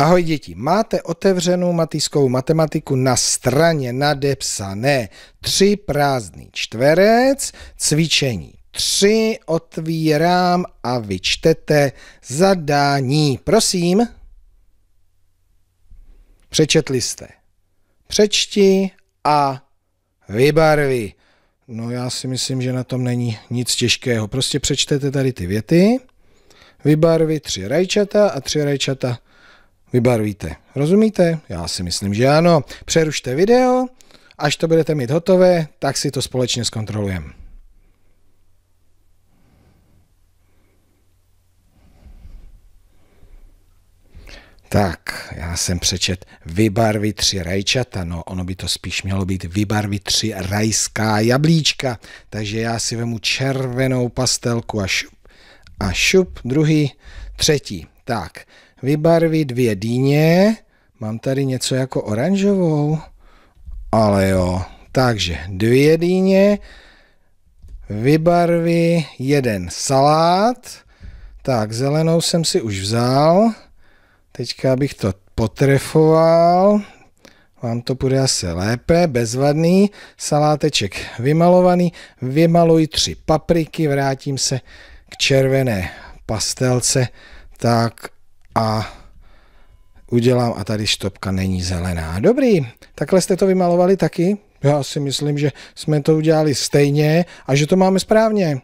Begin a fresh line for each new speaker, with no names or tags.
Ahoj děti, máte otevřenou matickou matematiku na straně nadepsané tři prázdný čtverec, cvičení 3, otvírám a vyčtete zadání. Prosím. Přečetli jste. Přečti a vybarvi. No já si myslím, že na tom není nic těžkého. Prostě přečtete tady ty věty. Vybarvi tři rajčata a tři rajčata vybarvíte. Rozumíte? Já si myslím, že ano. Přerušte video, až to budete mít hotové, tak si to společně zkontrolujeme. Tak, já jsem přečet vybarvit tři rajčata, no ono by to spíš mělo být vybarvit tři rajská jablíčka, takže já si vemu červenou pastelku a šup, a šup, druhý, třetí. Tak, vybarvit dvě dýně. Mám tady něco jako oranžovou, ale jo. Takže dvě dýně, vybarvi jeden salát. Tak, zelenou jsem si už vzal. Teďka bych to potrefoval. Vám to bude asi lépe, bezvadný. Saláteček vymalovaný. Vymaluji tři papriky, vrátím se k červené pastelce. Tak a udělám a tady štopka není zelená. Dobrý, takhle jste to vymalovali taky? Já si myslím, že jsme to udělali stejně a že to máme správně.